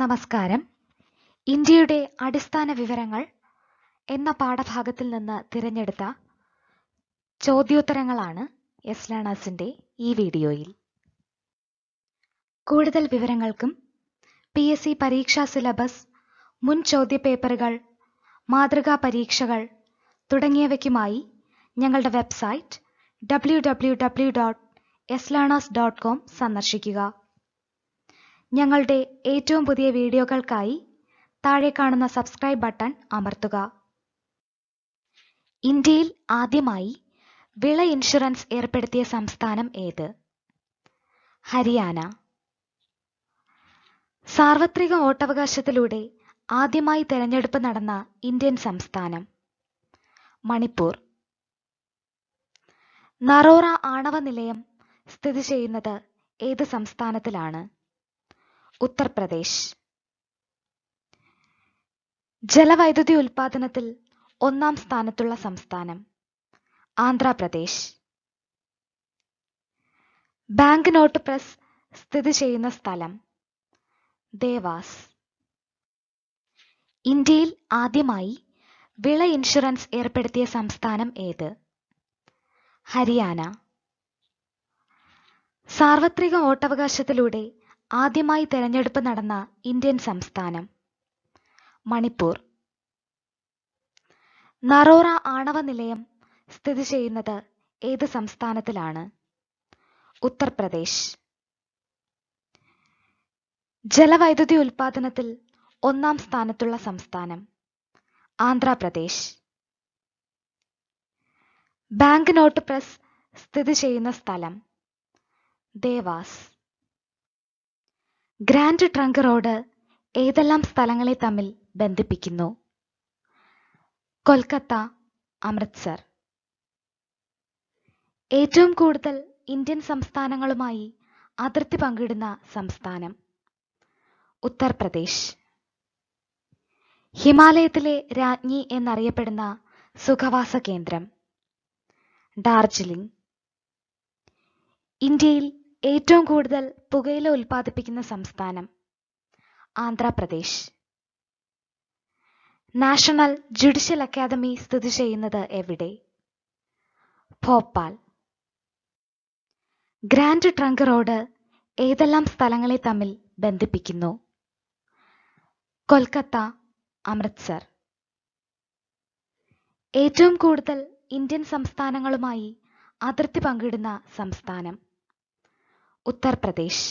നമസ്കാരം ഇന്ത്യയുടെ അടിസ്ഥാന വിവരങ്ങൾ എന്ന പാഠഭാഗത്തിൽ നിന്ന് തിരഞ്ഞെടുത്ത ചോദ്യോത്തരങ്ങളാണ് എസ് ലേണേഴ്സിന്റെ ഈ വീഡിയോയിൽ കൂടുതൽ വിവരങ്ങൾക്കും പി എസ് സി പരീക്ഷാ സിലബസ് മുൻ ചോദ്യ പേപ്പറുകൾ മാതൃകാ പരീക്ഷകൾ തുടങ്ങിയവയ്ക്കുമായി ഞങ്ങളുടെ website W W W dot S learners dot com സന്ദർശിക്കുക ഞങ്ങളുടെ ഏറ്റവും പുതിയ വീഡിയോകൾക്കായി താഴെ കാണുന്ന സബ്സ്ക്രൈബ് ബട്ടൺ അമർത്തുക ഇന്ത്യയിൽ ആദ്യമായി വിള ഇൻഷുറൻസ് ഏർപ്പെടുത്തിയ സംസ്ഥാനം ഏത് ഹരിയാന സാർവത്രിക വോട്ടവകാശത്തിലൂടെ ആദ്യമായി തെരഞ്ഞെടുപ്പ് നടന്ന ഇന്ത്യൻ സംസ്ഥാനം മണിപ്പൂർ നറോറ ആണവ നിലയം സ്ഥിതി ചെയ്യുന്നത് ഏത് സംസ്ഥാനത്തിലാണ് ഉത്തർപ്രദേശ് ജലവൈദ്യുതി ഉൽപാദനത്തിൽ ഒന്നാം സ്ഥാനത്തുള്ള സംസ്ഥാനം ആന്ധ്രാപ്രദേശ് ബാങ്ക് നോട്ട് പ്രസ് സ്ഥിതി ചെയ്യുന്ന സ്ഥലം ദേവാസ് ഇന്ത്യയിൽ ആദ്യമായി വിള ഇൻഷുറൻസ് ഏർപ്പെടുത്തിയ സംസ്ഥാനം ഏത് ഹരിയാന സാർവത്രിക വോട്ടവകാശത്തിലൂടെ ആദ്യമായി തെരഞ്ഞെടുപ്പ് നടന്ന ഇന്ത്യൻ സംസ്ഥാനം മണിപ്പൂർ നറോറ ആണവ നിലയം സ്ഥിതി ചെയ്യുന്നത് ഏത് സംസ്ഥാനത്തിലാണ് ഉത്തർപ്രദേശ് ജലവൈദ്യുതി ഉൽപാദനത്തിൽ ഒന്നാം സ്ഥാനത്തുള്ള സംസ്ഥാനം ആന്ധ്രാപ്രദേശ് ബാങ്ക് നോട്ട് പ്രസ് സ്ഥിതി ചെയ്യുന്ന സ്ഥലം ദേവാസ് ഗ്രാൻഡ് ട്രങ്ക് റോഡ് ഏതെല്ലാം സ്ഥലങ്ങളെ തമ്മിൽ ബന്ധിപ്പിക്കുന്നു കൊൽക്കത്ത അമൃത്സർ ഏറ്റവും കൂടുതൽ ഇന്ത്യൻ സംസ്ഥാനങ്ങളുമായി അതിർത്തി പങ്കിടുന്ന സംസ്ഥാനം ഉത്തർപ്രദേശ് ഹിമാലയത്തിലെ രാജ്ഞി എന്നറിയപ്പെടുന്ന സുഖവാസ കേന്ദ്രം ഡാർജിലിംഗ് ഇന്ത്യയിൽ ഏറ്റവും കൂടുതൽ പുകയില ഉൽപ്പാദിപ്പിക്കുന്ന സംസ്ഥാനം ആന്ധ്രാപ്രദേശ് നാഷണൽ ജുഡീഷ്യൽ അക്കാദമി സ്ഥിതി ചെയ്യുന്നത് എവിടെ ഭോപ്പാൽ ഗ്രാൻഡ് ട്രങ്ക് റോഡ് ഏതെല്ലാം സ്ഥലങ്ങളെ തമ്മിൽ ബന്ധിപ്പിക്കുന്നു കൊൽക്കത്ത അമൃത്സർ ഏറ്റവും കൂടുതൽ ഇന്ത്യൻ സംസ്ഥാനങ്ങളുമായി അതിർത്തി പങ്കിടുന്ന സംസ്ഥാനം ഉത്തർപ്രദേശ്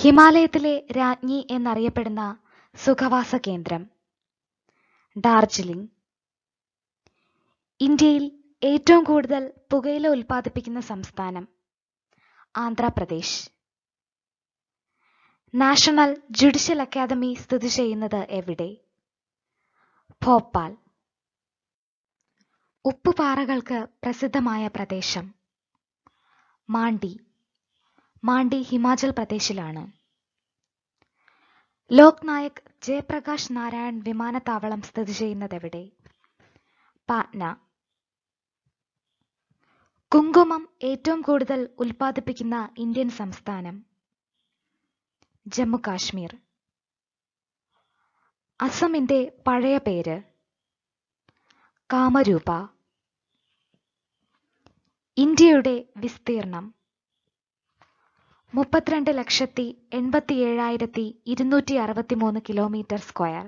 ഹിമാലയത്തിലെ രാജ്ഞി എന്നറിയപ്പെടുന്ന സുഖവാസ കേന്ദ്രം ഡാർജിലിംഗ് ഇന്ത്യയിൽ ഏറ്റവും കൂടുതൽ പുകയില ഉൽപ്പാദിപ്പിക്കുന്ന സംസ്ഥാനം ആന്ധ്രാപ്രദേശ് നാഷണൽ ജുഡീഷ്യൽ അക്കാദമി സ്ഥിതി ചെയ്യുന്നത് എവിടെ ഭോപ്പാൽ ഉപ്പുപാറകൾക്ക് പ്രസിദ്ധമായ പ്രദേശം മാണ്ടി മാണ്ടി ഹിമാചൽ പ്രദേശിലാണ് ലോക് നായക് ജയപ്രകാശ് നാരായൺ വിമാനത്താവളം സ്ഥിതി ചെയ്യുന്നത് എവിടെ പാറ്റ്ന കുങ്കുമം ഏറ്റവും കൂടുതൽ ഉൽപ്പാദിപ്പിക്കുന്ന ഇന്ത്യൻ സംസ്ഥാനം ജമ്മു കാശ്മീർ അസമിന്റെ പഴയ പേര് കാമരൂപ ഇന്ത്യയുടെ വിസ്തീർണം മുപ്പത്തിരണ്ട് ലക്ഷത്തി എൺപത്തി ഏഴായിരത്തി ഇരുന്നൂറ്റി അറുപത്തി മൂന്ന് കിലോമീറ്റർ സ്ക്വയർ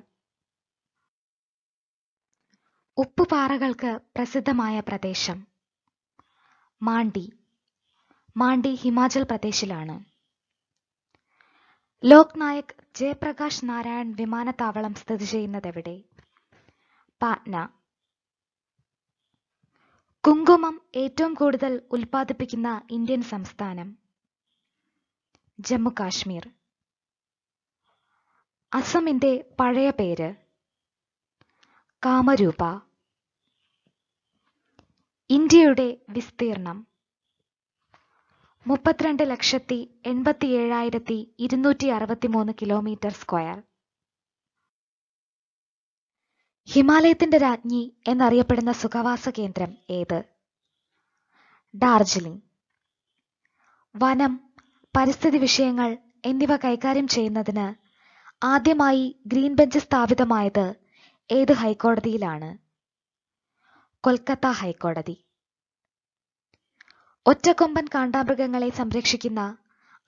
ഉപ്പുപാറകൾക്ക് പ്രസിദ്ധമായ പ്രദേശം മാണ്ടി മാണ്ടി ഹിമാചൽ പ്രദേശിലാണ് ലോക് നായക് ജയപ്രകാശ് നാരായൺ വിമാനത്താവളം സ്ഥിതി ചെയ്യുന്നത് എവിടെ പാറ്റ്ന കുങ്കുമം ഏറ്റവും കൂടുതൽ ഉൽപ്പാദിപ്പിക്കുന്ന ഇന്ത്യൻ സംസ്ഥാനം ജമ്മുകാശ്മീർ അസമിന്റെ പഴയ പേര് കാമരൂപ ഇന്ത്യയുടെ വിസ്തീർണം മുപ്പത്തിരണ്ട് ലക്ഷത്തി എൺപത്തി ഏഴായിരത്തി ഇരുന്നൂറ്റി അറുപത്തി മൂന്ന് കിലോമീറ്റർ സ്ക്വയർ ഹിമാലയത്തിന്റെ രാജ്ഞി എന്നറിയപ്പെടുന്ന സുഖവാസ കേന്ദ്രം ഏത് ഡാർജിലിംഗ് വനം പരിസ്ഥിതി വിഷയങ്ങൾ എന്നിവ കൈകാര്യം ചെയ്യുന്നതിന് ആദ്യമായി ഗ്രീൻ ബെഞ്ച് സ്ഥാപിതമായത് ഏത് ഹൈക്കോടതിയിലാണ് കൊൽക്കത്ത ഹൈക്കോടതി ഒറ്റക്കൊമ്പൻ കാണ്ടാമൃഗങ്ങളെ സംരക്ഷിക്കുന്ന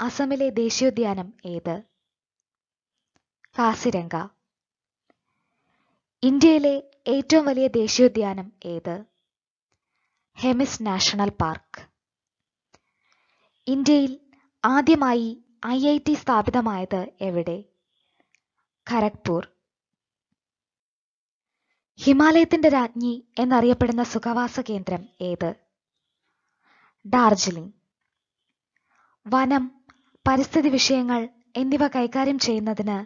അസമിലെ ദേശീയോദ്യാനം ഏത് കാസിരംഗ ഇന്ത്യയിലെ ഏറ്റവും വലിയ ദേശീയോദ്യാനം ഏത് ഹെമിസ് നാഷണൽ പാർക്ക് ഇന്ത്യയിൽ ആദ്യമായി ഐ ഐ ടി സ്ഥാപിതമായത് എവിടെ ഖരഗ്പൂർ ഹിമാലയത്തിന്റെ രാജ്ഞി എന്നറിയപ്പെടുന്ന സുഖവാസ കേന്ദ്രം ഏത് ഡാർജിലിംഗ് വനം പരിസ്ഥിതി വിഷയങ്ങൾ എന്നിവ കൈകാര്യം ചെയ്യുന്നതിന്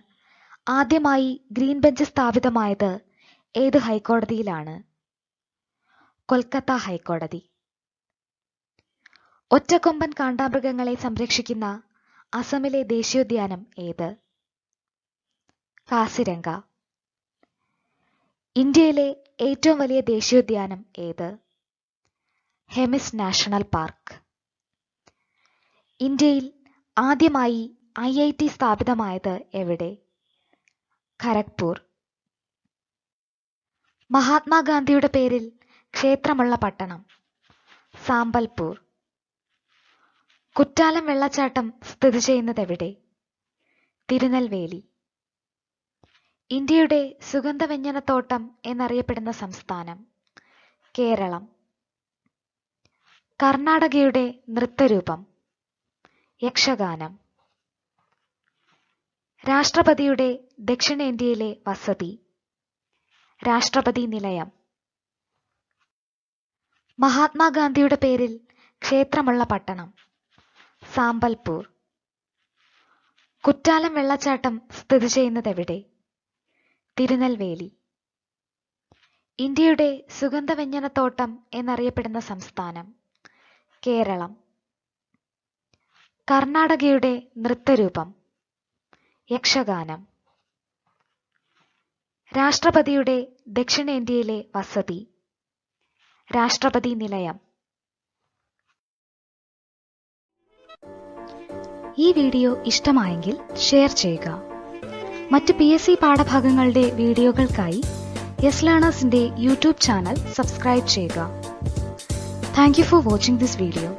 ആദ്യമായി ഗ്രീൻ ബെഞ്ച് സ്ഥാപിതമായത് ഏത് ഹൈക്കോടതിയിലാണ് കൊൽക്കത്ത ഹൈക്കോടതി ഒറ്റക്കൊമ്പൻ കാണ്ടാമൃഗങ്ങളെ സംരക്ഷിക്കുന്ന അസമിലെ ദേശീയോദ്യാനം ഏത് കാസിരംഗ ഇന്ത്യയിലെ ഏറ്റവും വലിയ ദേശീയോദ്യാനം ഏത് ഹെമിസ് നാഷണൽ പാർക്ക് ഇന്ത്യയിൽ ആദ്യമായി ഐ ഐ ടി സ്ഥാപിതമായത് എവിടെ ഖരഗ്പൂർ മഹാത്മാഗാന്ധിയുടെ പേരിൽ ക്ഷേത്രമുള്ള പട്ടണം സാമ്പൽപൂർ കുറ്റാലം വെള്ളച്ചാട്ടം സ്ഥിതി ചെയ്യുന്നത് എവിടെ തിരുനെൽവേലി ഇന്ത്യയുടെ സുഗന്ധവ്യഞ്ജനത്തോട്ടം എന്നറിയപ്പെടുന്ന സംസ്ഥാനം കേരളം കർണാടകയുടെ നൃത്തരൂപം യക്ഷഗാനം രാഷ്ട്രപതിയുടെ ദക്ഷിണേന്ത്യയിലെ വസതി രാഷ്ട്രപതി നിലയം മഹാത്മാഗാന്ധിയുടെ പേരിൽ ക്ഷേത്രമുള്ള പട്ടണം സാമ്പൽപൂർ കുറ്റാലം വെള്ളച്ചാട്ടം സ്ഥിതി ചെയ്യുന്നത് എവിടെ തിരുനെൽവേലി ഇന്ത്യയുടെ സുഗന്ധവ്യഞ്ജനത്തോട്ടം എന്നറിയപ്പെടുന്ന സംസ്ഥാനം കേരളം കർണാടകയുടെ നൃത്തരൂപം യക്ഷഗാനം രാഷ്ട്രപതിയുടെ ദക്ഷിണേന്ത്യയിലെ വസതി രാഷ്ട്രപതി നിലയം ഈ വീഡിയോ ഇഷ്ടമായെങ്കിൽ ഷെയർ ചെയ്യുക മറ്റ് പി എസ് സി പാഠഭാഗങ്ങളുടെ വീഡിയോകൾക്കായി യെസ് ലേണേഴ്സിന്റെ യൂട്യൂബ് ചാനൽ സബ്സ്ക്രൈബ് ചെയ്യുക thank you for watching this video